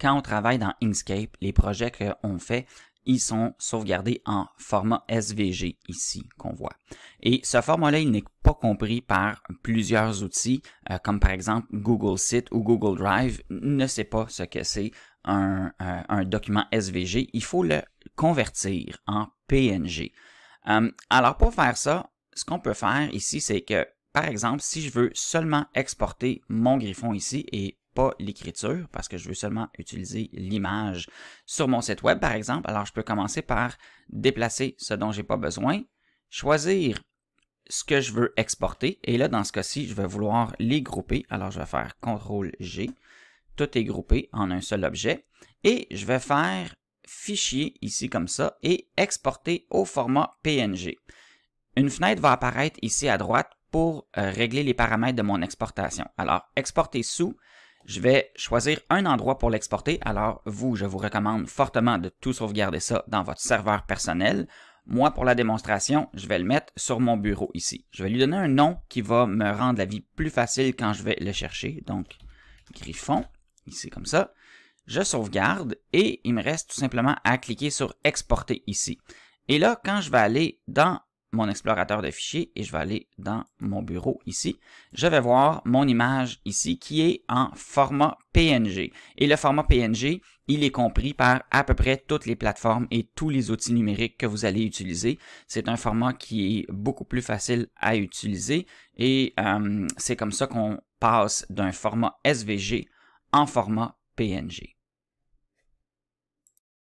quand on travaille dans Inkscape, les projets qu'on fait, ils sont sauvegardés en format SVG ici qu'on voit. Et ce format-là, il n'est pas compris par plusieurs outils, euh, comme par exemple Google Site ou Google Drive ne sait pas ce que c'est un, euh, document SVG. Il faut le convertir en PNG. Euh, alors pour faire ça, ce qu'on peut faire ici, c'est que par exemple, si je veux seulement exporter mon griffon ici et pas l'écriture parce que je veux seulement utiliser l'image sur mon site web, par exemple. Alors, je peux commencer par déplacer ce dont j'ai pas besoin, choisir ce que je veux exporter. Et là, dans ce cas-ci, je vais vouloir les grouper. Alors, je vais faire CTRL-G. Tout est groupé en un seul objet. Et je vais faire fichier ici comme ça et exporter au format PNG. Une fenêtre va apparaître ici à droite pour euh, régler les paramètres de mon exportation. Alors, exporter sous, je vais choisir un endroit pour l'exporter. Alors, vous, je vous recommande fortement de tout sauvegarder ça dans votre serveur personnel. Moi, pour la démonstration, je vais le mettre sur mon bureau ici. Je vais lui donner un nom qui va me rendre la vie plus facile quand je vais le chercher. Donc, Griffon, ici comme ça. Je sauvegarde et il me reste tout simplement à cliquer sur Exporter ici. Et là, quand je vais aller dans mon explorateur de fichiers et je vais aller dans mon bureau ici. Je vais voir mon image ici qui est en format PNG. Et le format PNG, il est compris par à peu près toutes les plateformes et tous les outils numériques que vous allez utiliser. C'est un format qui est beaucoup plus facile à utiliser et euh, c'est comme ça qu'on passe d'un format SVG en format PNG.